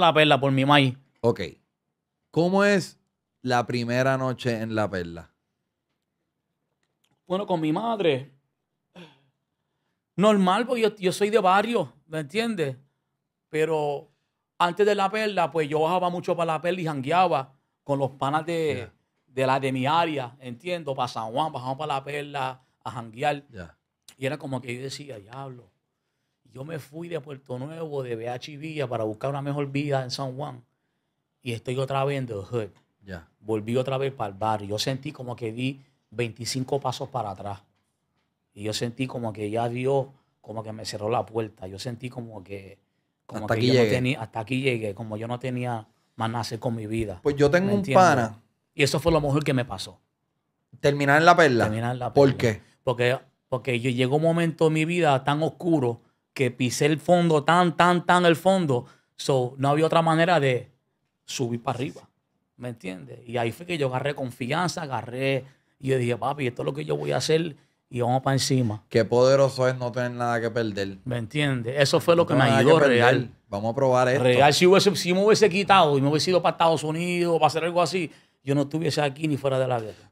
la perla por mi maíz. Ok. ¿Cómo es la primera noche en la perla? Bueno, con mi madre. Normal, porque yo, soy de barrio, ¿me entiendes? Pero antes de la perla, pues yo bajaba mucho para la perla y jangueaba con los panas de, de la de mi área, entiendo, para San Juan, bajamos para la perla a janguear. Y era como que yo decía, diablo, yo me fui de Puerto Nuevo, de BH Villa, para buscar una mejor vida en San Juan. Y estoy otra vez en The Hood. Volví otra vez para el barrio. Yo sentí como que di 25 pasos para atrás. Y yo sentí como que ya Dios, como que me cerró la puerta. Yo sentí como que. Como hasta aquí llegué. tenía, hasta aquí llegué, como yo no tenía más nada con mi vida. Pues yo tengo un pana. Y eso fue lo mejor que me pasó. Terminar en la perla. Terminar en la perla. ¿Por qué? Porque, porque yo, llegó un momento en mi vida tan oscuro que pisé el fondo tan, tan, tan el fondo. So, no había otra manera de subir para arriba. ¿Me entiendes? Y ahí fue que yo agarré confianza, agarré. Y yo dije, papi, esto es lo que yo voy a hacer y vamos para encima. Qué poderoso es no tener nada que perder. ¿Me entiendes? Eso fue lo que me ayudó real. Vamos a probar esto. Real, si, hubiese, si me hubiese quitado y me hubiese ido para Estados Unidos o para hacer algo así, yo no estuviese aquí ni fuera de la guerra.